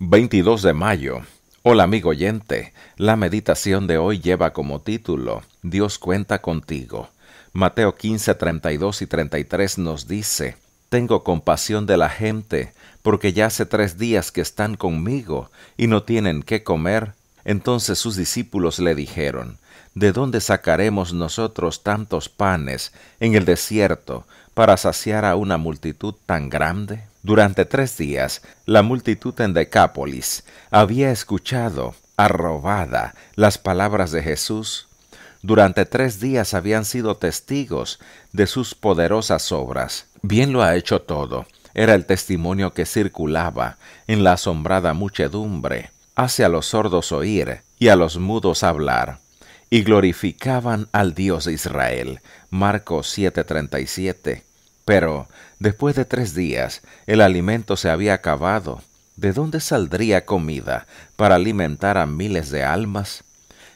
22 de mayo. Hola amigo oyente, la meditación de hoy lleva como título Dios cuenta contigo. Mateo 15, 32 y 33 nos dice, Tengo compasión de la gente, porque ya hace tres días que están conmigo y no tienen qué comer. Entonces sus discípulos le dijeron, ¿De dónde sacaremos nosotros tantos panes en el desierto para saciar a una multitud tan grande? Durante tres días la multitud en Decápolis había escuchado, arrobada, las palabras de Jesús. Durante tres días habían sido testigos de sus poderosas obras. Bien lo ha hecho todo. Era el testimonio que circulaba en la asombrada muchedumbre. Hace a los sordos oír y a los mudos hablar y glorificaban al Dios de Israel. Marcos 7:37. Pero, después de tres días, el alimento se había acabado. ¿De dónde saldría comida para alimentar a miles de almas?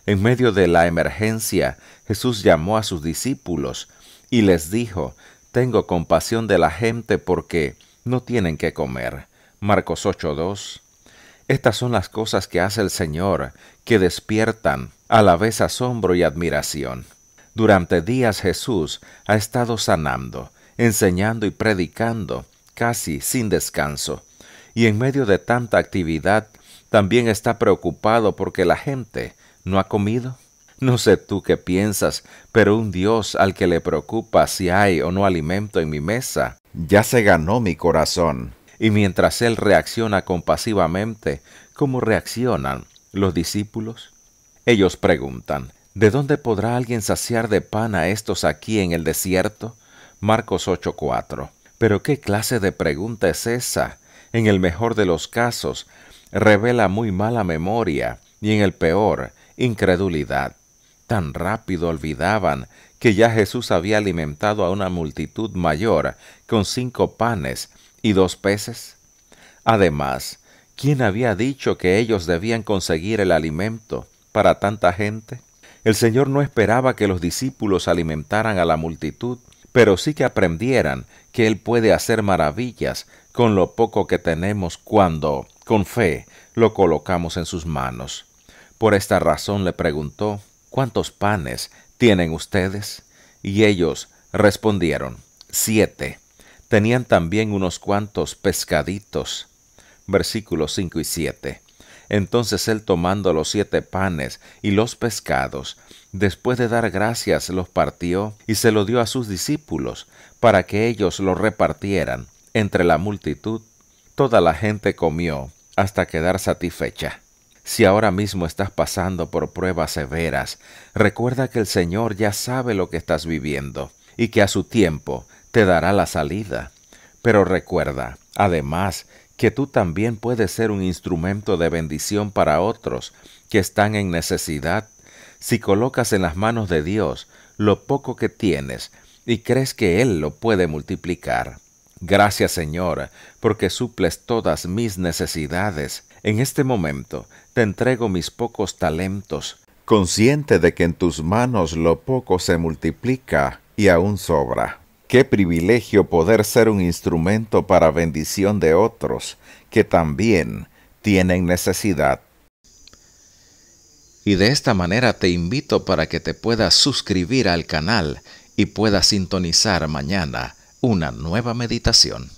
En medio de la emergencia, Jesús llamó a sus discípulos y les dijo, Tengo compasión de la gente porque no tienen que comer. Marcos 8.2 Estas son las cosas que hace el Señor, que despiertan a la vez asombro y admiración. Durante días Jesús ha estado sanando, enseñando y predicando, casi sin descanso. Y en medio de tanta actividad, también está preocupado porque la gente no ha comido. No sé tú qué piensas, pero un Dios al que le preocupa si hay o no alimento en mi mesa, ya se ganó mi corazón. Y mientras Él reacciona compasivamente, ¿cómo reaccionan los discípulos? Ellos preguntan, ¿de dónde podrá alguien saciar de pan a estos aquí en el desierto? Marcos 8:4. Pero ¿qué clase de pregunta es esa? En el mejor de los casos, revela muy mala memoria y en el peor, incredulidad. Tan rápido olvidaban que ya Jesús había alimentado a una multitud mayor con cinco panes y dos peces. Además, ¿quién había dicho que ellos debían conseguir el alimento para tanta gente? El Señor no esperaba que los discípulos alimentaran a la multitud, pero sí que aprendieran que Él puede hacer maravillas con lo poco que tenemos cuando, con fe, lo colocamos en sus manos. Por esta razón le preguntó, ¿cuántos panes tienen ustedes? Y ellos respondieron, siete. Tenían también unos cuantos pescaditos. Versículos 5 y 7. Entonces él tomando los siete panes y los pescados, después de dar gracias los partió y se lo dio a sus discípulos, para que ellos lo repartieran entre la multitud. Toda la gente comió hasta quedar satisfecha. Si ahora mismo estás pasando por pruebas severas, recuerda que el Señor ya sabe lo que estás viviendo y que a su tiempo te dará la salida. Pero recuerda, además, que tú también puedes ser un instrumento de bendición para otros que están en necesidad si colocas en las manos de Dios lo poco que tienes y crees que Él lo puede multiplicar. Gracias Señor, porque suples todas mis necesidades. En este momento te entrego mis pocos talentos, consciente de que en tus manos lo poco se multiplica y aún sobra. Qué privilegio poder ser un instrumento para bendición de otros que también tienen necesidad. Y de esta manera te invito para que te puedas suscribir al canal y puedas sintonizar mañana una nueva meditación.